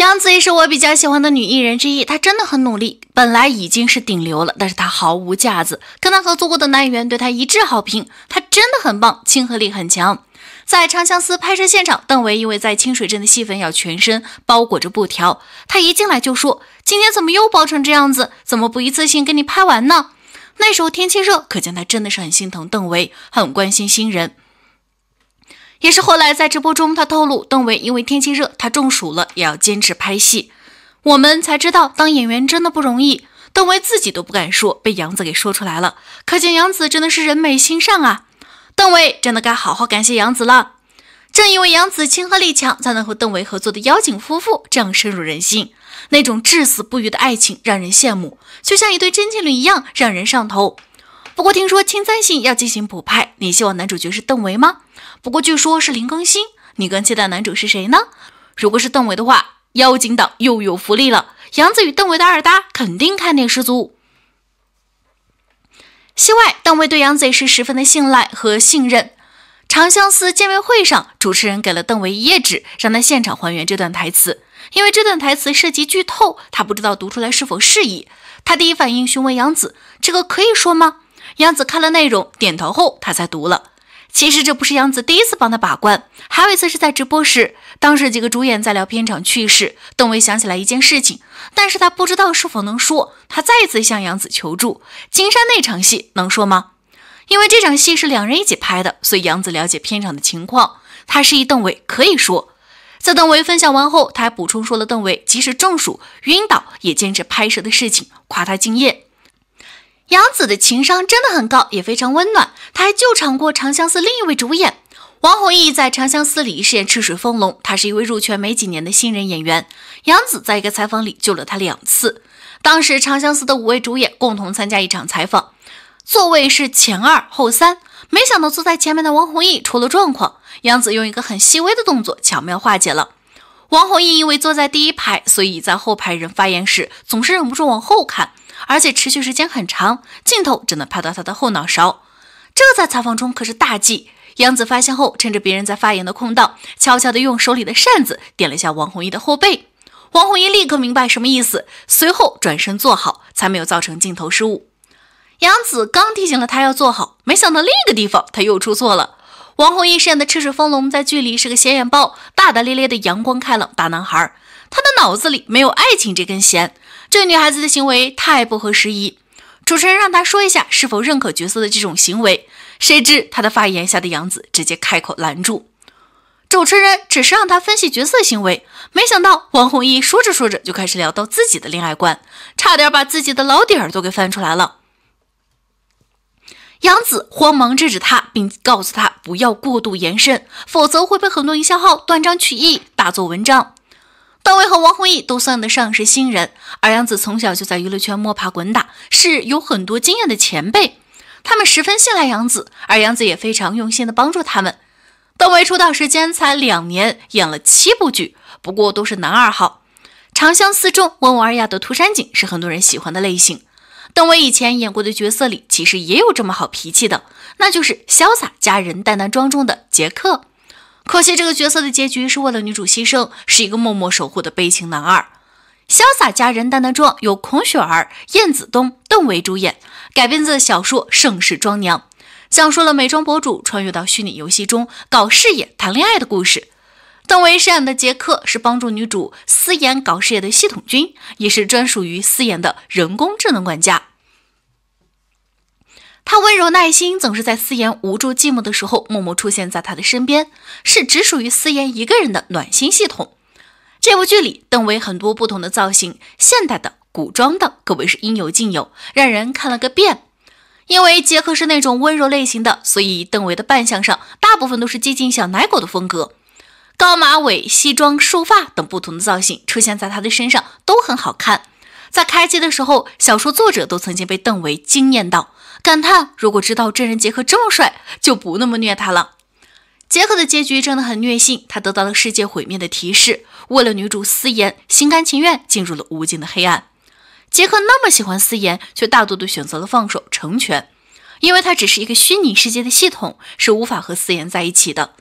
杨紫也是我比较喜欢的女艺人之一，她真的很努力，本来已经是顶流了，但是她毫无架子。跟她合作过的男演员对她一致好评，她真的很棒，亲和力很强。在《长相思》拍摄现场，邓为因为在清水镇的戏份要全身包裹着布条，他一进来就说：“今天怎么又包成这样子？怎么不一次性给你拍完呢？”那时候天气热，可见他真的是很心疼邓为，很关心新人。也是后来在直播中，他透露邓为因为天气热，他中暑了，也要坚持拍戏。我们才知道，当演员真的不容易，邓为自己都不敢说，被杨子给说出来了。可见杨子真的是人美心善啊！邓为真的该好好感谢杨子了。正因为杨子亲和力强，才能和邓为合作的《妖精夫妇》这样深入人心。那种至死不渝的爱情让人羡慕，就像一对真情侣一样，让人上头。不过听说《青簪信要进行补拍，你希望男主角是邓为吗？不过据说是林更新，你更期待男主是谁呢？如果是邓为的话，妖精党又有福利了。杨紫与邓为的二搭肯定看点十足。戏外，邓为对杨紫是十分的信赖和信任。长相思见面会上，主持人给了邓为一页纸，让他现场还原这段台词，因为这段台词涉及剧透，他不知道读出来是否适宜。他第一反应询问杨紫：“这个可以说吗？”杨子看了内容，点头后，他才读了。其实这不是杨子第一次帮他把关，还有一次是在直播时，当时几个主演在聊片场趣事，邓为想起来一件事情，但是他不知道是否能说，他再次向杨子求助。金山那场戏能说吗？因为这场戏是两人一起拍的，所以杨子了解片场的情况，他示意邓伟可以说。在邓伟分享完后，他还补充说了邓伟即使中暑晕倒也坚持拍摄的事情，夸他敬业。杨紫的情商真的很高，也非常温暖。她还救场过《长相思》另一位主演王弘毅，在《长相思》里饰演赤水丰隆。他是一位入圈没几年的新人演员。杨紫在一个采访里救了他两次。当时《长相思》的五位主演共同参加一场采访，座位是前二后三。没想到坐在前面的王弘毅出了状况，杨紫用一个很细微的动作巧妙化解了。王红毅因为坐在第一排，所以在后排人发言时总是忍不住往后看，而且持续时间很长，镜头只能拍到他的后脑勺。这在采访中可是大忌。杨子发现后，趁着别人在发言的空档，悄悄地用手里的扇子点了一下王红毅的后背。王红毅立刻明白什么意思，随后转身坐好，才没有造成镜头失误。杨子刚提醒了他要坐好，没想到另一个地方他又出错了。王弘毅饰演的赤水风龙在剧里是个显眼包，大大咧咧的阳光开朗大男孩。他的脑子里没有爱情这根弦，这女孩子的行为太不合时宜。主持人让他说一下是否认可角色的这种行为，谁知他的发言吓得杨子直接开口拦住。主持人只是让他分析角色行为，没想到王弘毅说着说着就开始聊到自己的恋爱观，差点把自己的老底儿都给翻出来了。杨子慌忙制止他，并告诉他不要过度延伸，否则会被很多营销号断章取义、大做文章。窦唯和王弘毅都算得上是新人，而杨子从小就在娱乐圈摸爬滚打，是有很多经验的前辈。他们十分信赖杨子，而杨子也非常用心地帮助他们。窦唯出道时间才两年，演了七部剧，不过都是男二号。《长相思》中温文尔雅的涂山璟是很多人喜欢的类型。邓为以前演过的角色里，其实也有这么好脾气的，那就是潇洒佳人淡淡庄中的杰克。可惜这个角色的结局是为了女主牺牲，是一个默默守护的悲情男二。潇洒佳人淡淡庄由孔雪儿、燕子东、邓为主演，改编自小说《盛世妆娘》，讲述了美妆博主穿越到虚拟游戏中搞事业、谈恋爱的故事。邓为饰演的杰克是帮助女主思妍搞事业的系统君，也是专属于思妍的人工智能管家。他温柔耐心，总是在思妍无助寂寞的时候默默出现在他的身边，是只属于思妍一个人的暖心系统。这部剧里，邓为很多不同的造型，现代的、古装的，可谓是应有尽有，让人看了个遍。因为杰克是那种温柔类型的，所以邓为的扮相上大部分都是接近小奶狗的风格。高马尾、西装、束发等不同的造型出现在他的身上都很好看。在开机的时候，小说作者都曾经被邓为惊艳到，感叹：如果知道真人杰克这么帅，就不那么虐他了。杰克的结局真的很虐心，他得到了世界毁灭的提示，为了女主思妍，心甘情愿进入了无尽的黑暗。杰克那么喜欢思妍，却大度的选择了放手成全，因为他只是一个虚拟世界的系统，是无法和思妍在一起的。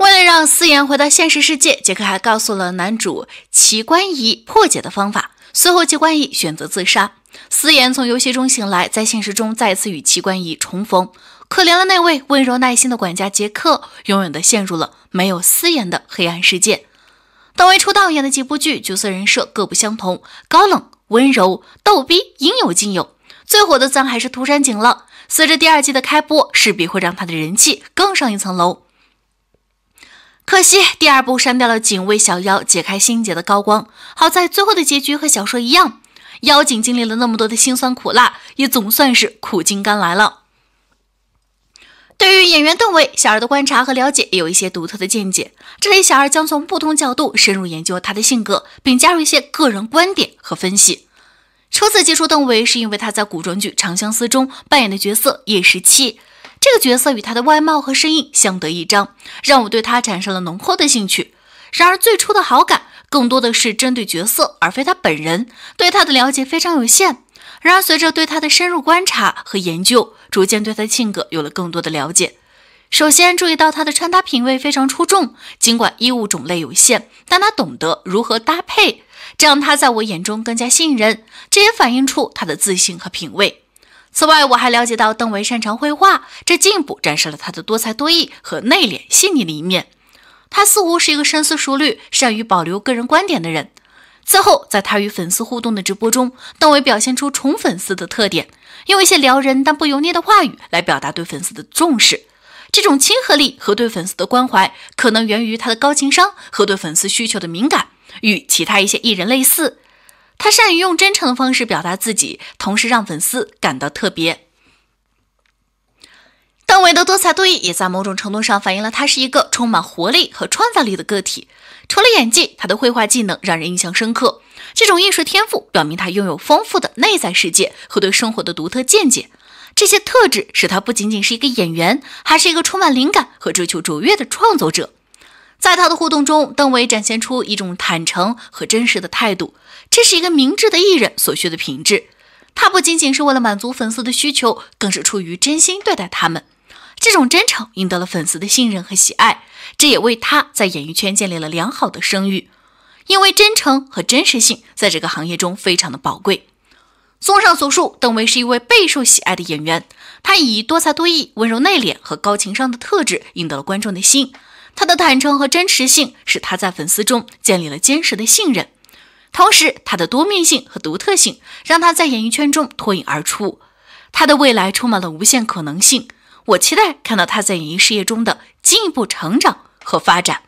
为了让思妍回到现实世界，杰克还告诉了男主奇观仪破解的方法。随后，奇观仪选择自杀。思妍从游戏中醒来，在现实中再次与奇观仪重逢。可怜了那位温柔耐心的管家杰克，永远的陷入了没有思妍的黑暗世界。作为出道演的几部剧，角色人设各不相同，高冷、温柔、逗逼，应有尽有。最火的当还是涂山璟了。随着第二季的开播，势必会让他的人气更上一层楼。可惜第二部删掉了警卫小妖解开心结的高光。好在最后的结局和小说一样，妖精经历了那么多的辛酸苦辣，也总算是苦尽甘来了。对于演员邓为小二的观察和了解，也有一些独特的见解。这里小二将从不同角度深入研究他的性格，并加入一些个人观点和分析。初次接触邓为是因为他在古装剧《长相思》中扮演的角色叶十七。这个角色与他的外貌和声音相得益彰，让我对他产生了浓厚的兴趣。然而，最初的好感更多的是针对角色而非他本人，对他的了解非常有限。然而，随着对他的深入观察和研究，逐渐对他的性格有了更多的了解。首先注意到他的穿搭品味非常出众，尽管衣物种类有限，但他懂得如何搭配，这让他在我眼中更加吸引人。这也反映出他的自信和品味。此外，我还了解到邓为擅长绘画，这进一步展示了他的多才多艺和内敛细腻的一面。他似乎是一个深思熟虑、善于保留个人观点的人。最后，在他与粉丝互动的直播中，邓为表现出宠粉丝的特点，用一些撩人但不油腻的话语来表达对粉丝的重视。这种亲和力和对粉丝的关怀，可能源于他的高情商和对粉丝需求的敏感，与其他一些艺人类似。他善于用真诚的方式表达自己，同时让粉丝感到特别。邓为的多才多艺也在某种程度上反映了他是一个充满活力和创造力的个体。除了演技，他的绘画技能让人印象深刻。这种艺术天赋表明他拥有丰富的内在世界和对生活的独特见解。这些特质使他不仅仅是一个演员，还是一个充满灵感和追求卓越的创作者。在他的互动中，邓为展现出一种坦诚和真实的态度，这是一个明智的艺人所需的品质。他不仅仅是为了满足粉丝的需求，更是出于真心对待他们。这种真诚赢得了粉丝的信任和喜爱，这也为他在演艺圈建立了良好的声誉。因为真诚和真实性在这个行业中非常的宝贵。综上所述，邓为是一位备受喜爱的演员，他以多才多艺、温柔内敛和高情商的特质赢得了观众的心。他的坦诚和真实性使他在粉丝中建立了坚实的信任，同时他的多面性和独特性让他在演艺圈中脱颖而出。他的未来充满了无限可能性，我期待看到他在演艺事业中的进一步成长和发展。